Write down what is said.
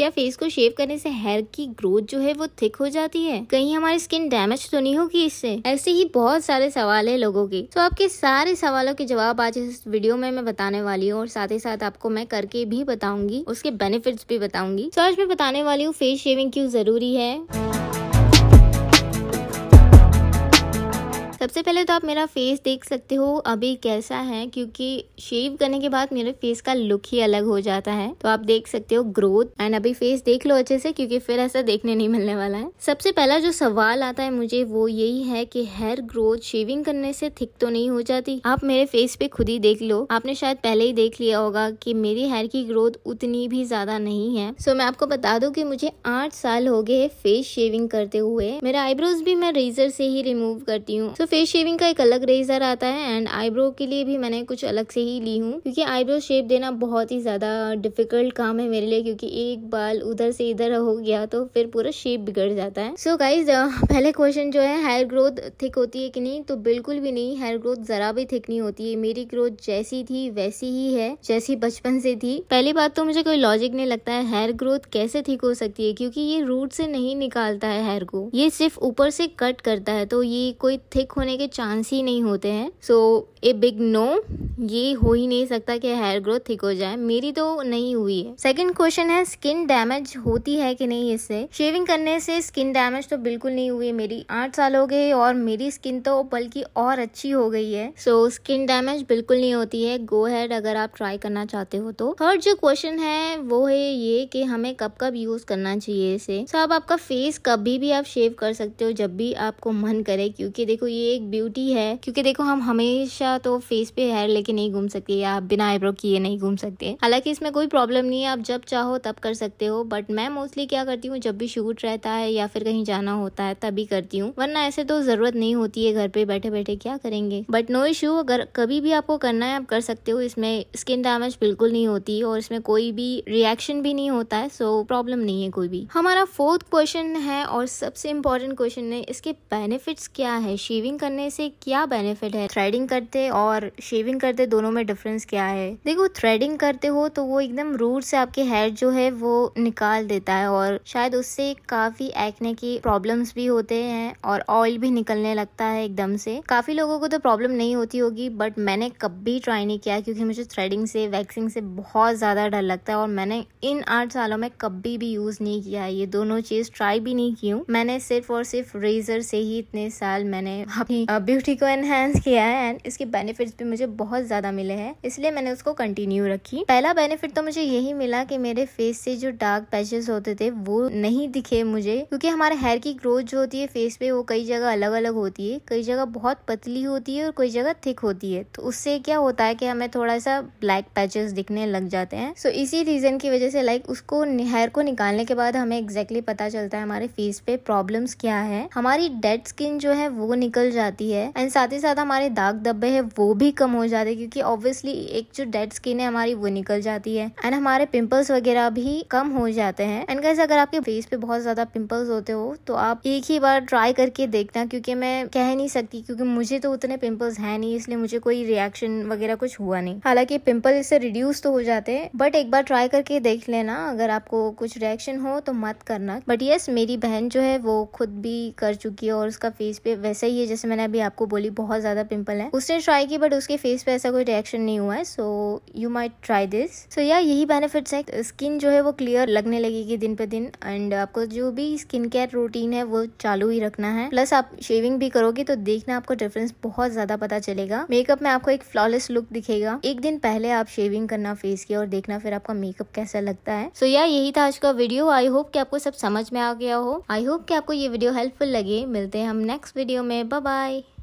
क्या फेस को शेव करने से हेयर की ग्रोथ जो है वो थिक हो जाती है कहीं हमारी स्किन डैमेज तो नहीं होगी इससे ऐसे ही बहुत सारे सवाल है लोगों के तो आपके सारे सवालों के जवाब आज इस वीडियो में मैं बताने वाली हूँ और साथ ही साथ आपको मैं करके भी बताऊंगी उसके बेनिफिट्स भी बताऊंगी तो आज मैं बताने वाली हूँ फेस शेविंग क्यों जरूरी है सबसे पहले तो आप मेरा फेस देख सकते हो अभी कैसा है क्योंकि शेव करने के बाद मेरे फेस का लुक ही अलग हो जाता है तो आप देख सकते हो ग्रोथ एंड अभी फेस देख लो अच्छे से क्योंकि फिर ऐसा देखने नहीं मिलने वाला है सबसे पहला जो सवाल आता है मुझे वो यही है कि हेयर ग्रोथ शेविंग करने से थिक तो नहीं हो जाती आप मेरे फेस पे खुद ही देख लो आपने शायद पहले ही देख लिया होगा की मेरी हेयर की ग्रोथ उतनी भी ज्यादा नहीं है सो मैं आपको बता दू की मुझे आठ साल हो गए फेस शेविंग करते हुए मेरा आईब्रोज भी मैं रेजर से ही रिमूव करती हूँ फेस शेविंग का एक अलग रेजर आता है एंड आईब्रो के लिए भी मैंने कुछ अलग से ही ली हूँ क्योंकि आईब्रो शेप देना बहुत ही ज़्यादा डिफिकल्ट काम है मेरे लिए क्योंकि एक बाल उधर से इधर हो गया तो फिर पूरा शेप बिगड़ जाता है सो so गाइज पहले क्वेश्चन जो है हेयर ग्रोथ थिक होती है कि नहीं तो बिल्कुल भी नहीं हेयर ग्रोथ ज़रा भी थिक नहीं होती है मेरी ग्रोथ जैसी थी वैसी ही है जैसी बचपन से थी पहली बात तो मुझे कोई लॉजिक नहीं लगता है हेयर ग्रोथ कैसे थिक हो सकती है क्योंकि ये रूट से नहीं निकालता है हेयर को ये सिर्फ ऊपर से कट करता है तो ये कोई थिक होने के चांस ही नहीं होते हैं सो ए बिग नो ये हो ही नहीं सकता कि हेयर ग्रोथ थिक हो जाए मेरी तो नहीं हुई है सेकंड क्वेश्चन है स्किन डैमेज होती है कि नहीं इससे शेविंग करने से स्किन डैमेज तो बिल्कुल नहीं हुई मेरी आठ साल हो गए और मेरी स्किन तो बल्कि और अच्छी हो गई है सो स्किन डैमेज बिल्कुल नहीं होती है गो हेड अगर आप ट्राई करना चाहते हो तो थर्ड जो क्वेश्चन है वो है ये कि हमें कब कब यूज करना चाहिए इसे सो so, आपका फेस कभी भी आप शेव कर सकते हो जब भी आपको मन करे क्योंकि देखो ये एक ब्यूटी है क्योंकि देखो हम हमेशा तो फेस पे हेयर लेके नहीं घूम सकते या बिना आईब्रो किए नहीं घूम सकते हालांकि इसमें कोई प्रॉब्लम नहीं है आप जब चाहो तब कर सकते हो बट मैं मोस्टली क्या करती हूँ जब भी शूट रहता है या फिर कहीं जाना होता है तभी करती हूँ वरना ऐसे तो जरूरत नहीं होती है घर पे बैठे बैठे क्या करेंगे बट नो इशू अगर कभी भी आपको करना है आप कर सकते हो इसमें स्किन डैमेज बिल्कुल नहीं होती और इसमें कोई भी रिएक्शन भी नहीं होता है सो प्रॉब्लम नहीं है कोई भी हमारा फोर्थ क्वेश्चन है और सबसे इम्पोर्टेंट क्वेश्चन है इसके बेनिफिट्स क्या है शेविंग करने से क्या बेनिफिट है थ्रेडिंग करते और शेविंग करते दोनों में डिफरेंस क्या है देखो थ्रेडिंग करते हो तो वो एकदम रूट से आपके हेयर जो है वो निकाल देता है और शायद उससे काफी एक्ने की प्रॉब्लम्स भी होते हैं और ऑयल भी निकलने लगता है एकदम से काफी लोगों को तो प्रॉब्लम नहीं होती होगी बट मैंने कभी ट्राई नहीं किया क्योंकि मुझे थ्रेडिंग से वैक्सिंग से बहुत ज़्यादा डर लगता है और मैंने इन आठ सालों में कभी भी यूज़ नहीं किया है ये दोनों चीज़ ट्राई भी नहीं की हूँ मैंने सिर्फ और सिर्फ रेजर से ही इतने साल मैंने अपनी ब्यूटी को एनहेंस किया है एंड इसके बेनिफिट्स भी मुझे बहुत ज़्यादा मिले हैं इसलिए मैंने उसको कंटिन्यू रखी पहला बेनिफिट तो मुझे यही मिला कि मेरे फेस से जो डार्क पैचेस होते थे वो नहीं दिखे मुझे क्योंकि हमारे हेयर की ग्रोथ जो होती है फेस पे वो कई जगह अलग अलग होती है कई जगह बहुत पतली होती है और कई जगह थिक होती है तो उससे क्या होता है कि हमें थोड़ा सा ब्लैक पैचेस दिखने लग जाते हैं सो इसी रीजन की वजह से लाइक उसको हेयर को निकालने के बाद हमें एग्जैक्टली पता चलता है हमारे फेस पे प्रॉब्लम्स क्या है हमारी डेड स्किन जो है वो निकल जाती जाती है एंड साथ ही साथ हमारे दाग धब्बे है वो भी कम हो जाते हैं क्योंकि ऑब्वियसली एक जो डेड स्किन है हमारी वो निकल जाती है एंड हमारे पिंपल्स वगैरह भी कम हो जाते हैं एंड कैसे अगर आपके फेस पे बहुत ज्यादा पिंपल्स होते हो तो आप एक ही बार ट्राई करके देखना क्योंकि मैं कह नहीं सकती क्योंकि मुझे तो उतने पिंपल्स है नहीं इसलिए मुझे कोई रिएक्शन वगैरह कुछ हुआ नहीं हालांकि पिंपल इससे रिड्यूस तो हो जाते हैं बट एक बार ट्राई करके देख लेना अगर आपको कुछ रिएक्शन हो तो मत करना बट यस मेरी बहन जो है वो खुद भी कर चुकी है और उसका फेस पे वैसे ही है जैसे मैंने अभी आपको बोली बहुत ज़्यादा पिंपल है उसने ट्राई की बट उसके फेस पे ऐसा कोई रिएक्शन नहीं हुआ है so you might try this so या यही बेनिफिट्स है स्किन जो है वो क्लियर लगने लगेगी दिन पे दिन एंड आपको जो भी स्किन केयर रूटीन है वो चालू ही रखना है प्लस आप शेविंग भी करोगे तो देखना आपको डिफरेंस बहुत ज़्यादा पता चलेगा मेकअप में आपको एक फ्लॉलेस लुक दिखेगा एक दिन पहले आप शेविंग करना फेस की और देखना फिर आपका मेकअप कैसा लगता है सो so, या यही था आज का वीडियो आई होप कि आपको सब समझ में आ गया हो आई होप कि आपको ये वीडियो हेल्पफुल लगे मिलते हैं हम नेक्स्ट वीडियो में बाय Bye.